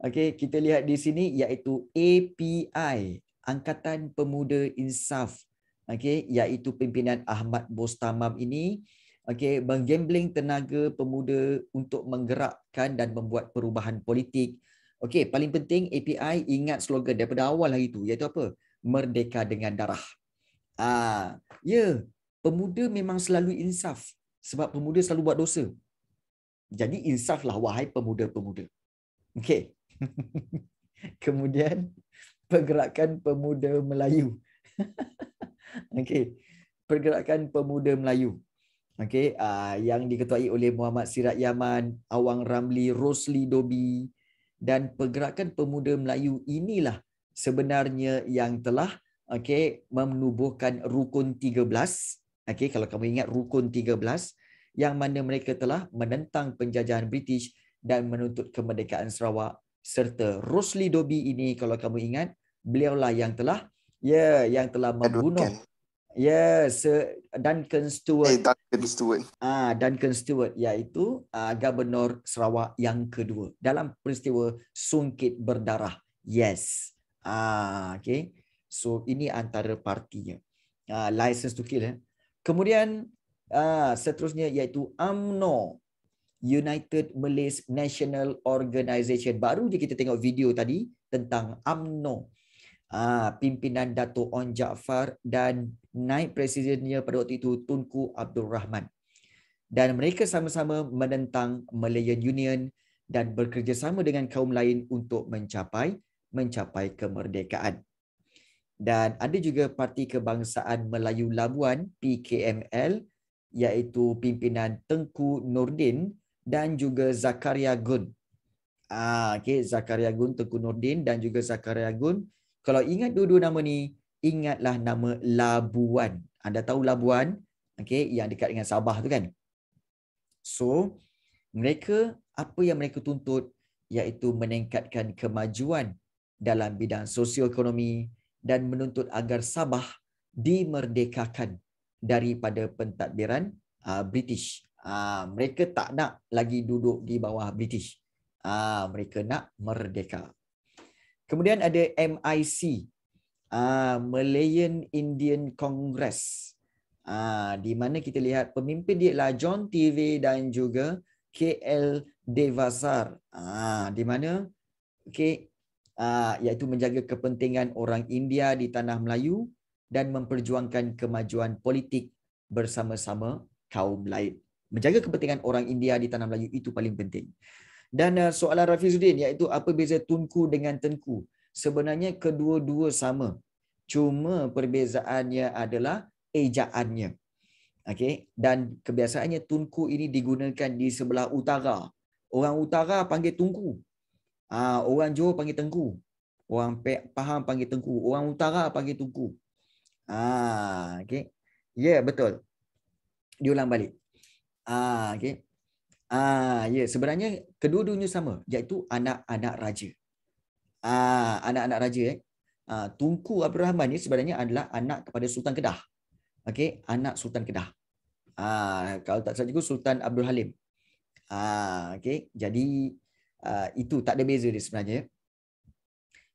Okey, kita lihat di sini iaitu API Angkatan Pemuda Insaf. Okey, iaitu pimpinan Ahmad Bostamam ini okey menggambling tenaga pemuda untuk menggerakkan dan membuat perubahan politik okey paling penting API ingat slogan daripada awal hari itu iaitu apa merdeka dengan darah ah ya yeah, pemuda memang selalu insaf sebab pemuda selalu buat dosa jadi insaflah wahai pemuda-pemuda okey (laughs) kemudian pergerakan pemuda Melayu (laughs) okey pergerakan pemuda Melayu okay, uh, ah, yang diketuai oleh Muhammad Sirat Yaman, Awang Ramli, Rosli Dobi dan pergerakan pemuda Melayu inilah sebenarnya yang telah okay, menubuhkan Rukun 13. Okay, kalau kamu ingat Rukun 13 yang mana mereka telah menentang penjajahan British dan menuntut kemerdekaan Sarawak serta Rosli Dobi ini kalau kamu ingat beliaulah yang telah ya yeah, yang telah membunuh Advocate. Ya, yeah, Duncan Stewart. Hey, Duncan Stewart. Ah, Duncan Stewart iaitu uh, gubernur Sarawak yang kedua dalam peristiwa Sungkit Berdarah. Yes. Ah, okay. So ini antara partinya. Ah, license to kill eh. Kemudian ah seterusnya iaitu AMNO United Malays National Organisation Baru je kita tengok video tadi tentang AMNO. Ah, pimpinan Dato' On Jaafar dan naib presidennya pada waktu itu Tunku Abdul Rahman. Dan mereka sama-sama menentang Malayan Union dan bekerjasama dengan kaum lain untuk mencapai mencapai kemerdekaan. Dan ada juga Parti Kebangsaan Melayu Labuan, PKML, iaitu pimpinan Tengku Nordin dan juga Zakaria Gun. Ah, okay. Zakaria Gun, Tengku Nordin dan juga Zakaria Gun. Kalau ingat dua-dua nama ni, ingatlah nama Labuan. Anda tahu Labuan? okay, yang dekat dengan Sabah tu kan? So, mereka apa yang mereka tuntut iaitu meningkatkan kemajuan dalam bidang sosioekonomi dan menuntut agar Sabah dimerdekakan daripada pentadbiran uh, British. Uh, mereka tak nak lagi duduk di bawah British. Uh, mereka nak merdeka. Kemudian ada MIC Ah, Malayan Indian Congress uh, di mana kita lihat pemimpin dia ialah John TV dan juga KL Devasar uh, di mana okay, uh, iaitu menjaga kepentingan orang India di tanah Melayu dan memperjuangkan kemajuan politik bersama-sama kaum lain. Menjaga kepentingan orang India di tanah Melayu itu paling penting. Dan uh, soalan Rafizuddin iaitu apa beza tunku dengan tengku? sebenarnya kedua-dua sama. Cuma perbezaannya adalah ejaannya. okay? dan kebiasaannya tungku ini digunakan di sebelah utara. Orang utara panggil tungku. Ah, orang Johor panggil tengku. Orang Pahang panggil tengku, orang utara panggil tungku. Ah, okay? Ya, yeah, betul. Diulang balik. Ah, okay? Ah, yeah. sebenarnya kedua-duanya sama, iaitu anak-anak raja. Ah, anak-anak uh, raja eh. Uh, ah, Tunku Abdul Rahman ni sebenarnya adalah anak kepada Sultan Kedah. Okey, anak Sultan Kedah. Uh, kalau tak salah juga Sultan Abdul Halim. Uh, okey, jadi uh, itu tak ada beza dia sebenarnya.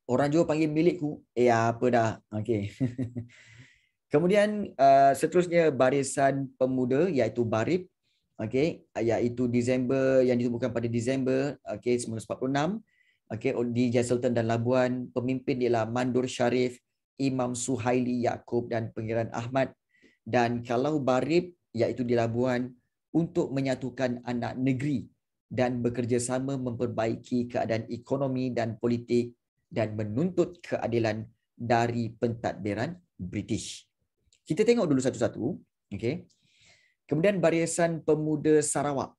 Orang Johor panggil milikku. Eh apa dah. Okey. (laughs) Kemudian uh, seterusnya barisan pemuda iaitu Barib okey iaitu Disember yang ditubuhkan pada Disember okey 1946 okay, oh, di Jaisultan dan Labuan. Pemimpin ialah Mandur Sharif, Imam Suhaili Yaakob dan Pengiran Ahmad. Dan kalau Barib iaitu di Labuan untuk menyatukan anak negeri dan bekerjasama memperbaiki keadaan ekonomi dan politik dan menuntut keadilan dari pentadbiran British. Kita tengok dulu satu-satu. Okay. Kemudian Barisan Pemuda Sarawak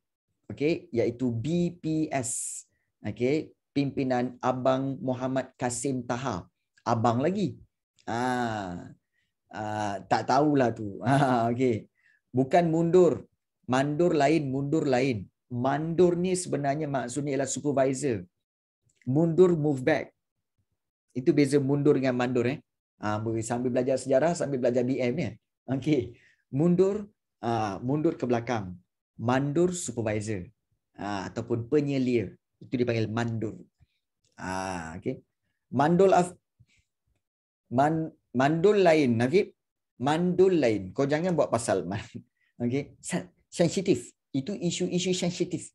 okay, iaitu BPS okay, pimpinan Abang Muhammad Kasim Taha. Abang lagi. Ah, ah, tak tahulah tu. (laughs) Ah, okay. Bukan mundur. Mandur lain, mundur lain. Mandur ni sebenarnya maksudnya ialah supervisor. Mundur, move back. Itu beza mundur dengan mandur. Eh? Ah, sambil belajar sejarah, sambil belajar BM. Eh? Ya. Okay. Mundur, ah, mundur ke belakang. Mandur, supervisor. Ah, ataupun penyelia itu dipanggil mandul. Ah, okay. Mandul af man mandul lain, okay? Mandul lain. Kau jangan buat pasal man. (laughs) Okay. Sensitif. Itu isu-isu sensitif.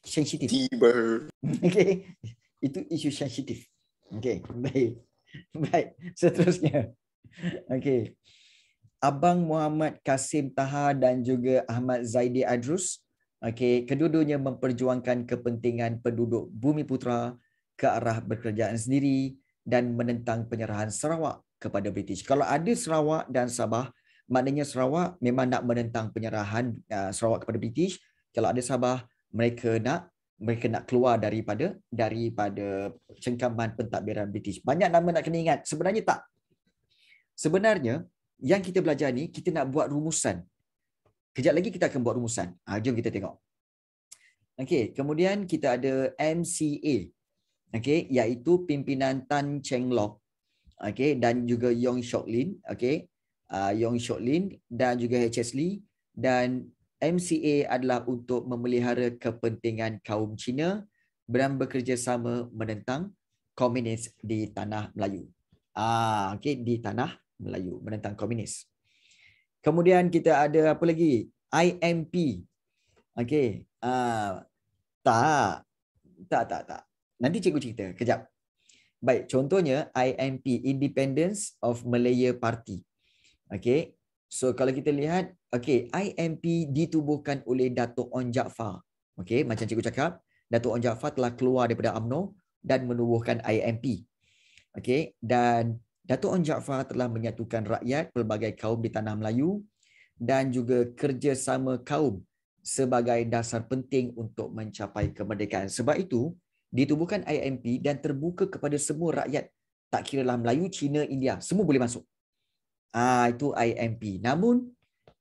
Sensitif. Tiba. (laughs) Okay. Itu isu sensitif. Okay. Baik. (laughs) Baik. Seterusnya. Okay. Abang Muhammad Kasim Taha dan juga Ahmad Zaidi Adrus Okey, keduanya memperjuangkan kepentingan penduduk Bumi Putra ke arah berkerajaan sendiri dan menentang penyerahan Sarawak kepada British. Kalau ada Sarawak dan Sabah, maknanya Sarawak memang nak menentang penyerahan uh, Sarawak kepada British. Kalau ada Sabah, mereka nak mereka nak keluar daripada daripada cengkaman pentadbiran British. Banyak nama nak kena ingat. Sebenarnya tak. Sebenarnya yang kita belajar ni kita nak buat rumusan Kejap lagi kita akan buat rumusan. Ha, jom kita tengok. Okey, kemudian kita ada MCA. Okey, iaitu pimpinan Tan Cheng Lok. Okey, dan juga Yong Shok Lin. Okey, uh, Yong Shok Lin dan juga HS Lee. Dan MCA adalah untuk memelihara kepentingan kaum Cina dan bekerjasama menentang komunis di tanah Melayu. Ah, Okey, di tanah Melayu menentang komunis. Kemudian kita ada apa lagi? IMP. Okey. Uh, tak. Tak, tak, tak. Nanti cikgu cerita. Kejap. Baik, contohnya IMP, Independence of Malaya Party. Okey. So kalau kita lihat, okey, IMP ditubuhkan oleh Datuk On Jaafar. Okey, macam cikgu cakap, Datuk On Jaafar telah keluar daripada AMNO dan menubuhkan IMP. Okey, dan Datuk On Jaafar telah menyatukan rakyat pelbagai kaum di tanah Melayu dan juga kerjasama kaum sebagai dasar penting untuk mencapai kemerdekaan. Sebab itu, ditubuhkan IMP dan terbuka kepada semua rakyat tak kira lah Melayu, Cina, India, semua boleh masuk. Ah itu IMP. Namun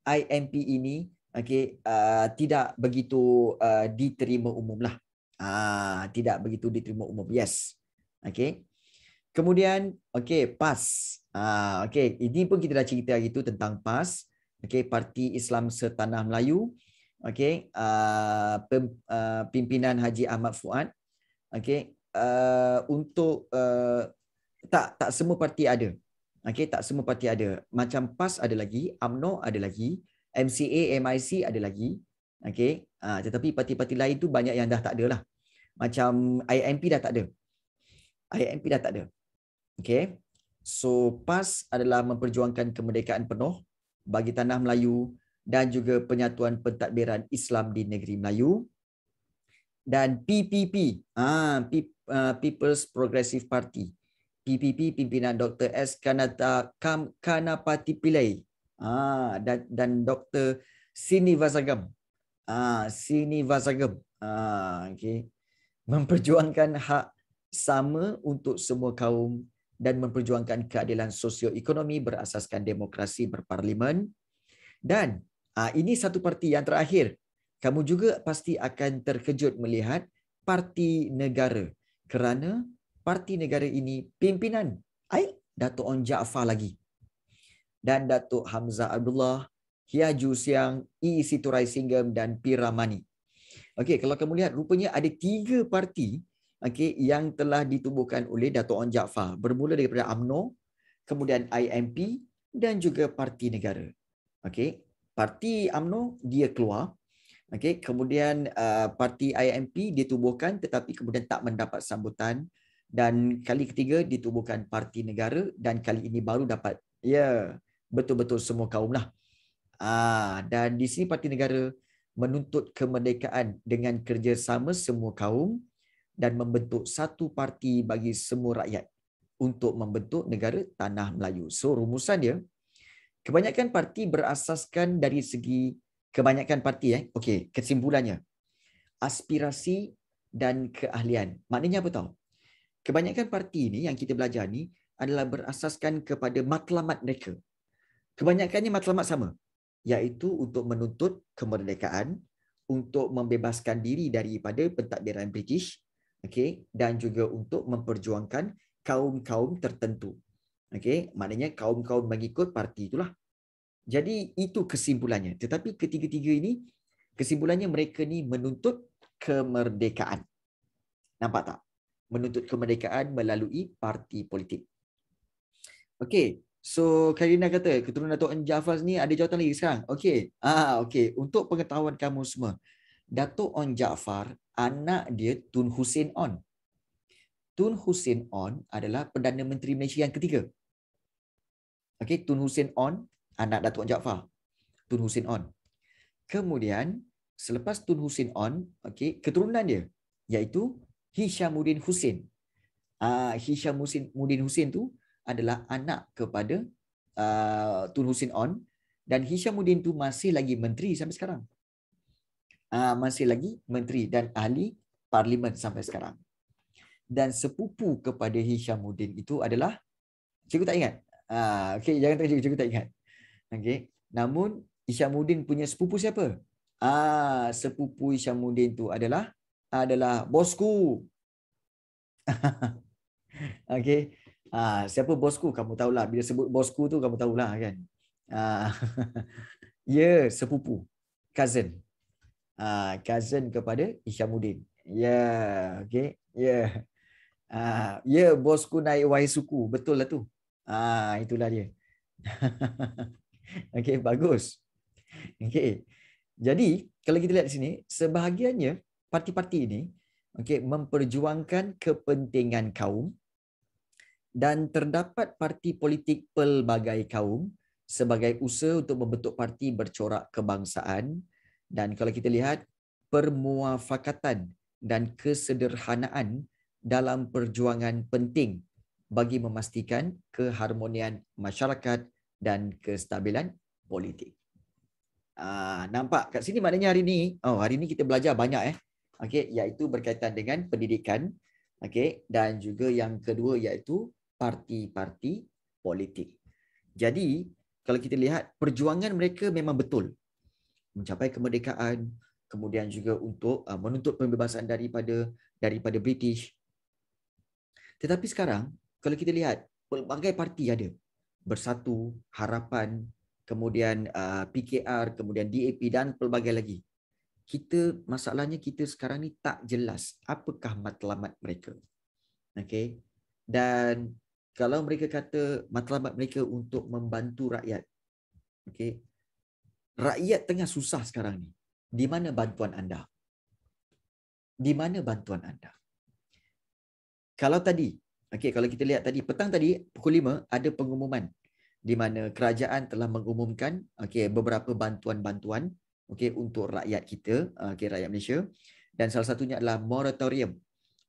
IMP ini okay, uh, ah, tidak begitu uh, diterima umum lah. Ah tidak begitu diterima umum. Yes. okay. Kemudian, okay, PAS. Ah, okay, ini pun kita dah cerita hari itu tentang PAS. Okay, Parti Islam Setanah Melayu. Okay, ah, ah pimpinan Haji Ahmad Fuad. Okay, uh, untuk uh, tak tak semua parti ada. Okay, tak semua parti ada. Macam PAS ada lagi, AMNO ada lagi, MCA, MIC ada lagi. Okay, ah, tetapi parti-parti lain tu banyak yang dah tak ada lah. Macam IMP dah tak ada. IMP dah tak ada. Okay. So PAS adalah memperjuangkan kemerdekaan penuh bagi tanah Melayu dan juga penyatuan pentadbiran Islam di negeri Melayu. Dan PPP, ah, ah, People's Progressive Party. PPP pimpinan Dr. S. Kanata Kam Kanapati Pillai. Ah, dan, dan Dr. Sini Vasagam. Ah, Sini Vasagam. Ah, okay. Memperjuangkan hak sama untuk semua kaum dan memperjuangkan keadilan sosioekonomi berasaskan demokrasi berparlimen. Dan ah, ini satu parti yang terakhir. Kamu juga pasti akan terkejut melihat parti negara kerana parti negara ini pimpinan Aik Datuk On Jaafar lagi. Dan Datuk Hamzah Abdullah, Hiaju Siang, E. Siturai Singam dan Piramani. Okey, kalau kamu lihat rupanya ada tiga parti okay, yang telah ditubuhkan oleh Dato' On Jaafar bermula daripada AMNO, kemudian IMP dan juga Parti Negara. Okay. Parti AMNO dia keluar, okay. kemudian uh, Parti IMP dia tubuhkan tetapi kemudian tak mendapat sambutan dan kali ketiga ditubuhkan Parti Negara dan kali ini baru dapat ya yeah, betul-betul semua kaum lah. Ah, dan di sini Parti Negara menuntut kemerdekaan dengan kerjasama semua kaum dan membentuk satu parti bagi semua rakyat untuk membentuk negara tanah Melayu. So rumusan dia kebanyakan parti berasaskan dari segi kebanyakan parti eh. Okey, kesimpulannya. Aspirasi dan keahlian. Maknanya apa tahu? Kebanyakan parti ni yang kita belajar ni adalah berasaskan kepada matlamat mereka. Kebanyakannya matlamat sama iaitu untuk menuntut kemerdekaan, untuk membebaskan diri daripada pentadbiran British okay, dan juga untuk memperjuangkan kaum-kaum tertentu. Okay, maknanya kaum-kaum mengikut parti itulah. Jadi itu kesimpulannya. Tetapi ketiga-tiga ini, kesimpulannya mereka ni menuntut kemerdekaan. Nampak tak? Menuntut kemerdekaan melalui parti politik. Okay, so Karina kata, keturunan Dato' Enja ni ada jawatan lagi sekarang? Okay, ah, okay. untuk pengetahuan kamu semua, Datuk On Jaafar, anak dia Tun Hussein On. Tun Hussein On adalah Perdana Menteri Malaysia yang ketiga. Okey, Tun Hussein On, anak Datuk On Jaafar. Tun Hussein On. Kemudian selepas Tun Hussein On, okey, keturunan dia iaitu Hishamuddin Hussein. Ah uh, Hishamuddin Hussein tu adalah anak kepada uh, Tun Hussein On dan Hishamuddin tu masih lagi menteri sampai sekarang. Ah, masih lagi menteri dan ahli parlimen sampai sekarang. Dan sepupu kepada Hishamuddin itu adalah cikgu tak ingat. Ah okey jangan tanya cikgu, tak ingat. Okey. Namun Hishamuddin punya sepupu siapa? Ah sepupu Hishamuddin itu adalah adalah bosku. (laughs) okey. Ah siapa bosku kamu tahulah bila sebut bosku tu kamu tahulah kan. Ah (laughs) ya yeah, sepupu cousin uh, cousin kepada Isyamuddin. Ya, yeah. okay, Ya. Yeah. Ya, yeah, bosku naik wahai suku. Betul lah tu. Ah, itulah dia. (laughs) okay bagus. okay, Jadi, kalau kita lihat di sini, sebahagiannya parti-parti ini okay memperjuangkan kepentingan kaum dan terdapat parti politik pelbagai kaum sebagai usaha untuk membentuk parti bercorak kebangsaan dan kalau kita lihat permuafakatan dan kesederhanaan dalam perjuangan penting bagi memastikan keharmonian masyarakat dan kestabilan politik. Ah, nampak kat sini maknanya hari ini, oh hari ini kita belajar banyak eh. Okey, iaitu berkaitan dengan pendidikan, okey dan juga yang kedua iaitu parti-parti politik. Jadi, kalau kita lihat perjuangan mereka memang betul mencapai kemerdekaan kemudian juga untuk uh, menuntut pembebasan daripada daripada British tetapi sekarang kalau kita lihat pelbagai parti ada bersatu harapan kemudian uh, PKR kemudian DAP dan pelbagai lagi kita masalahnya kita sekarang ni tak jelas apakah matlamat mereka okey dan kalau mereka kata matlamat mereka untuk membantu rakyat okey rakyat tengah susah sekarang ni. Di mana bantuan anda? Di mana bantuan anda? Kalau tadi, okay, kalau kita lihat tadi, petang tadi pukul 5 ada pengumuman di mana kerajaan telah mengumumkan okay, beberapa bantuan-bantuan okay, untuk rakyat kita, okay, rakyat Malaysia. Dan salah satunya adalah moratorium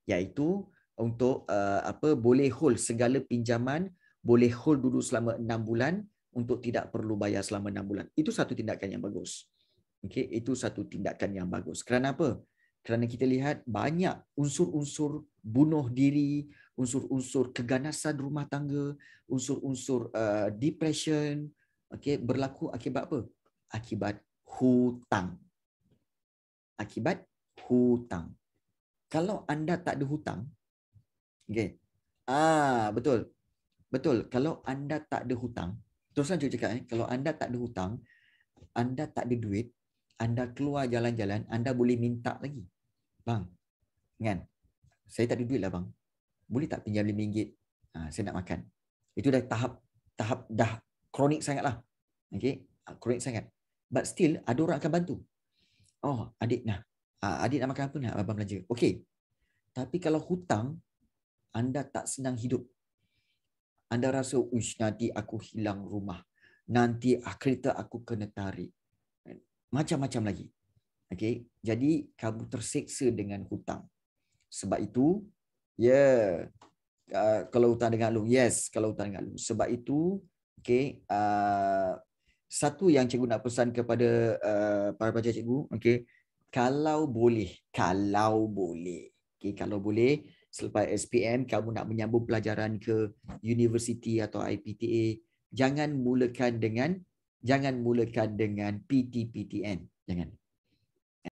iaitu untuk uh, apa boleh hold segala pinjaman boleh hold dulu selama enam bulan untuk tidak perlu bayar selama enam bulan. Itu satu tindakan yang bagus. Okay, itu satu tindakan yang bagus. Kerana apa? Kerana kita lihat banyak unsur-unsur bunuh diri, unsur-unsur keganasan rumah tangga, unsur-unsur uh, depression, okay, berlaku akibat apa? Akibat hutang. Akibat hutang. Kalau anda tak ada hutang, okay. ah betul, betul. Kalau anda tak ada hutang, Tuan-tuan cuba cakap, eh, kalau anda tak ada hutang, anda tak ada duit, anda keluar jalan-jalan, anda boleh minta lagi. Bang, kan? Saya tak ada duit lah bang. Boleh tak pinjam RM5? Ha, saya nak makan. Itu dah tahap, tahap dah kronik sangat lah. Okay? Ah, kronik sangat. But still, ada orang akan bantu. Oh, adik nak. Ah, adik nak makan apa nak? Abang belanja. Okay. Tapi kalau hutang, anda tak senang hidup anda rasa uish nanti aku hilang rumah nanti kereta aku kena tarik macam-macam lagi okey jadi kamu terseksa dengan hutang sebab itu ya yeah, uh, kalau hutang dengan lu yes kalau hutang dengan lu sebab itu okey uh, satu yang cikgu nak pesan kepada uh, para pelajar cikgu okey kalau boleh kalau boleh okey kalau boleh selepas SPM kamu nak menyambung pelajaran ke universiti atau IPTA jangan mulakan dengan jangan mulakan dengan PTPTN jangan